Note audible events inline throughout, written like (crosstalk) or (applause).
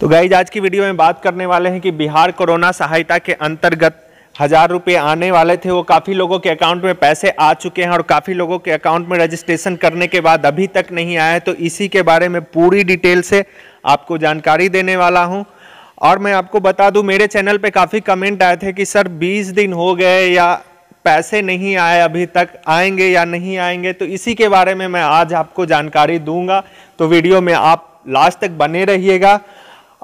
तो गाइज आज की वीडियो में बात करने वाले हैं कि बिहार कोरोना सहायता के अंतर्गत हज़ार रुपये आने वाले थे वो काफ़ी लोगों के अकाउंट में पैसे आ चुके हैं और काफ़ी लोगों के अकाउंट में रजिस्ट्रेशन करने के बाद अभी तक नहीं आया है तो इसी के बारे में पूरी डिटेल से आपको जानकारी देने वाला हूँ और मैं आपको बता दूं मेरे चैनल पे काफ़ी कमेंट आए थे कि सर 20 दिन हो गए या पैसे नहीं आए अभी तक आएंगे या नहीं आएंगे तो इसी के बारे में मैं आज आपको जानकारी दूंगा तो वीडियो में आप लास्ट तक बने रहिएगा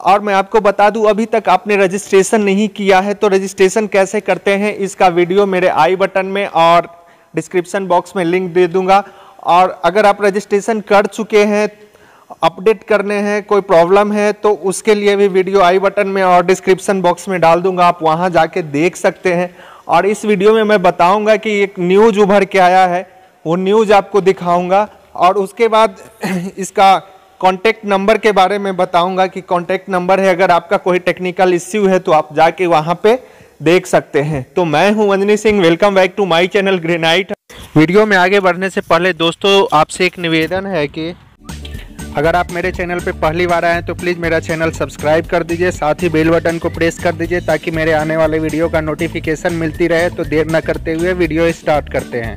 और मैं आपको बता दूं अभी तक आपने रजिस्ट्रेशन नहीं किया है तो रजिस्ट्रेशन कैसे करते हैं इसका वीडियो मेरे आई बटन में और डिस्क्रिप्शन बॉक्स में लिंक दे दूंगा और अगर आप रजिस्ट्रेशन कर चुके हैं अपडेट करने हैं कोई प्रॉब्लम है तो उसके लिए भी वीडियो आई बटन में और डिस्क्रिप्शन बॉक्स में डाल दूंगा आप वहाँ जाके देख सकते हैं और इस वीडियो में मैं बताऊँगा कि एक न्यूज उभर के आया है वो न्यूज आपको दिखाऊँगा और उसके बाद (clears throat) इसका कॉन्टैक्ट नंबर के बारे में बताऊंगा कि कॉन्टैक्ट नंबर है अगर आपका कोई टेक्निकल इश्यू है तो आप जाके वहाँ पे देख सकते हैं तो मैं हूँ Anjani Singh welcome back to my channel ग्रेनाइट वीडियो में आगे बढ़ने से पहले दोस्तों आपसे एक निवेदन है कि अगर आप मेरे चैनल पर पहली बार आए हैं तो प्लीज़ मेरा चैनल सब्सक्राइब कर दीजिए साथ ही बेल बटन को प्रेस कर दीजिए ताकि मेरे आने वाले वीडियो का नोटिफिकेशन मिलती रहे तो देर न करते हुए वीडियो स्टार्ट करते हैं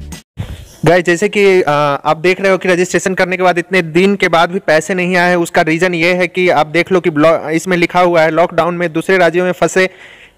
गाय जैसे कि आप देख रहे हो कि रजिस्ट्रेशन करने के बाद इतने दिन के बाद भी पैसे नहीं आए हैं उसका रीज़न ये है कि आप देख लो कि इसमें लिखा हुआ है लॉकडाउन में दूसरे राज्यों में फंसे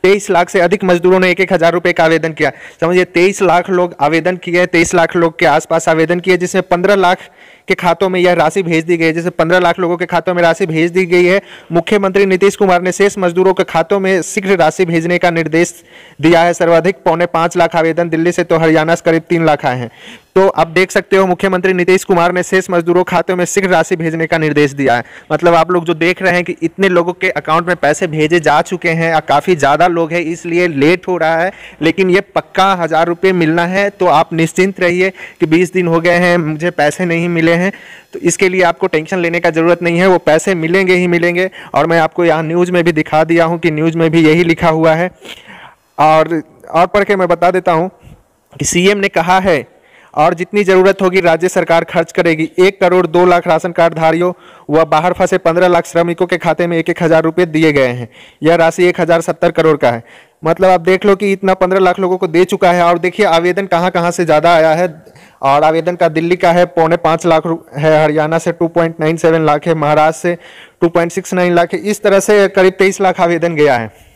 तेईस लाख से अधिक मजदूरों ने एक एक हज़ार रुपये का आवेदन किया समझिए तेईस लाख लोग आवेदन किए तेईस लाख लोग के आसपास आवेदन किए जिसमें पंद्रह लाख के खातों में यह राशि भेज दी गई है जिसमें पंद्रह लाख लोगों के खातों में राशि भेज दी गई है मुख्यमंत्री नीतीश कुमार ने शेष मजदूरों के खातों में शीघ्र राशि भेजने का निर्देश दिया है सर्वाधिक पौने पाँच लाख आवेदन दिल्ली से तो हरियाणा से करीब तीन लाख आए हैं तो अब देख सकते हो मुख्यमंत्री नीतीश कुमार ने शेष मजदूरों खाते में शीघ्र राशि भेजने का निर्देश दिया है मतलब आप लोग जो देख रहे हैं कि इतने लोगों के अकाउंट में पैसे भेजे जा चुके हैं और काफ़ी ज़्यादा लोग हैं इसलिए लेट हो रहा है लेकिन ये पक्का हज़ार रुपये मिलना है तो आप निश्चिंत रहिए कि बीस दिन हो गए हैं मुझे पैसे नहीं मिले हैं तो इसके लिए आपको टेंशन लेने का ज़रूरत नहीं है वो पैसे मिलेंगे ही मिलेंगे और मैं आपको यहाँ न्यूज़ में भी दिखा दिया हूँ कि न्यूज़ में भी यही लिखा हुआ है और और पढ़ के मैं बता देता हूँ कि सीएम ने कहा है और जितनी जरूरत होगी राज्य सरकार खर्च करेगी एक करोड़ दो लाख राशन कार्ड धारियों व बाहर फंसे पंद्रह लाख श्रमिकों के खाते में एक एक हज़ार रुपये दिए गए हैं यह राशि एक हज़ार सत्तर करोड़ का है मतलब आप देख लो कि इतना पंद्रह लाख लोगों को दे चुका है और देखिए आवेदन कहाँ कहाँ से ज़्यादा आया है और आवेदन का दिल्ली का है पौने पाँच लाख है हरियाणा से टू लाख है महाराष्ट्र से टू लाख है इस तरह से करीब तेईस लाख आवेदन गया है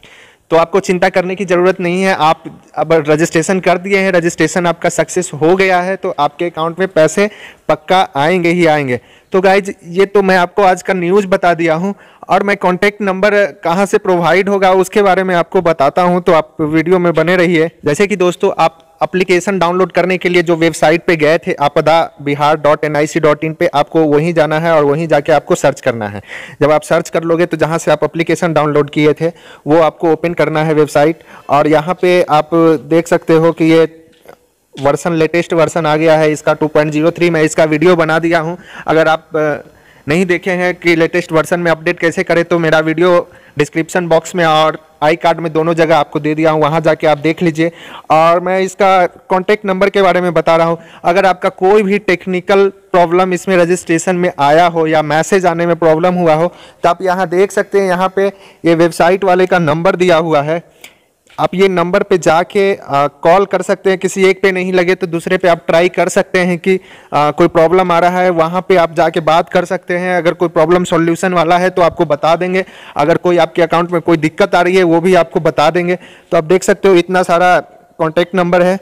तो आपको चिंता करने की ज़रूरत नहीं है आप अब रजिस्ट्रेशन कर दिए हैं रजिस्ट्रेशन आपका सक्सेस हो गया है तो आपके अकाउंट में पैसे पक्का आएंगे ही आएंगे तो गाइज ये तो मैं आपको आज का न्यूज़ बता दिया हूँ और मैं कॉन्टैक्ट नंबर कहाँ से प्रोवाइड होगा उसके बारे में आपको बताता हूँ तो आप वीडियो में बने रहिए जैसे कि दोस्तों आप अप्लीकेशन डाउनलोड करने के लिए जो वेबसाइट पे गए थे आपदा Bihar dot N I C dot in पर आपको वहीं जाना है और वहीं जाके आपको सर्च करना है जब आप सर्च कर लोगे तो जहाँ से आप अप्लीकेशन डाउनलोड किए थे वो आपको ओपन करना है वेबसाइट और यहाँ पे आप देख सकते हो कि ये वर्सन लेटेस्ट वर्सन आ गया है इसका टू मैं इसका वीडियो बना दिया हूँ अगर आप नहीं देखे हैं कि लेटेस्ट वर्सन में अपडेट कैसे करें तो मेरा वीडियो डिस्क्रिप्शन बॉक्स में और आई कार्ड में दोनों जगह आपको दे दिया हूँ वहाँ जाके आप देख लीजिए और मैं इसका कॉन्टैक्ट नंबर के बारे में बता रहा हूँ अगर आपका कोई भी टेक्निकल प्रॉब्लम इसमें रजिस्ट्रेशन में आया हो या मैसेज आने में प्रॉब्लम हुआ हो तो आप यहाँ देख सकते हैं यहाँ पे ये वेबसाइट वाले का नंबर दिया हुआ है आप ये नंबर पे जाके कॉल कर सकते हैं किसी एक पे नहीं लगे तो दूसरे पे आप ट्राई कर सकते हैं कि आ, कोई प्रॉब्लम आ रहा है वहाँ पे आप जाके बात कर सकते हैं अगर कोई प्रॉब्लम सॉल्यूशन वाला है तो आपको बता देंगे अगर कोई आपके अकाउंट में कोई दिक्कत आ रही है वो भी आपको बता देंगे तो आप देख सकते हो इतना सारा कॉन्टैक्ट नंबर है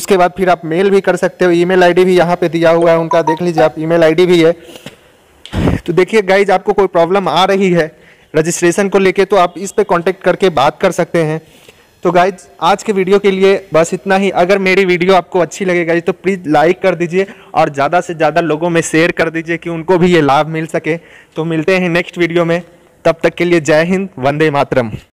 उसके बाद फिर आप मेल भी कर सकते हो ईमेल आईडी भी यहाँ पे दिया हुआ है उनका देख लीजिए आप ईमेल आईडी भी है तो देखिए गाइज आपको कोई प्रॉब्लम आ रही है रजिस्ट्रेशन को लेके तो आप इस पर कांटेक्ट करके बात कर सकते हैं तो गाइज आज के वीडियो के लिए बस इतना ही अगर मेरी वीडियो आपको अच्छी लगे गाइज तो प्लीज़ लाइक कर दीजिए और ज़्यादा से ज़्यादा लोगों में शेयर कर दीजिए कि उनको भी ये लाभ मिल सके तो मिलते हैं नेक्स्ट वीडियो में तब तक के लिए जय हिंद वंदे मातरम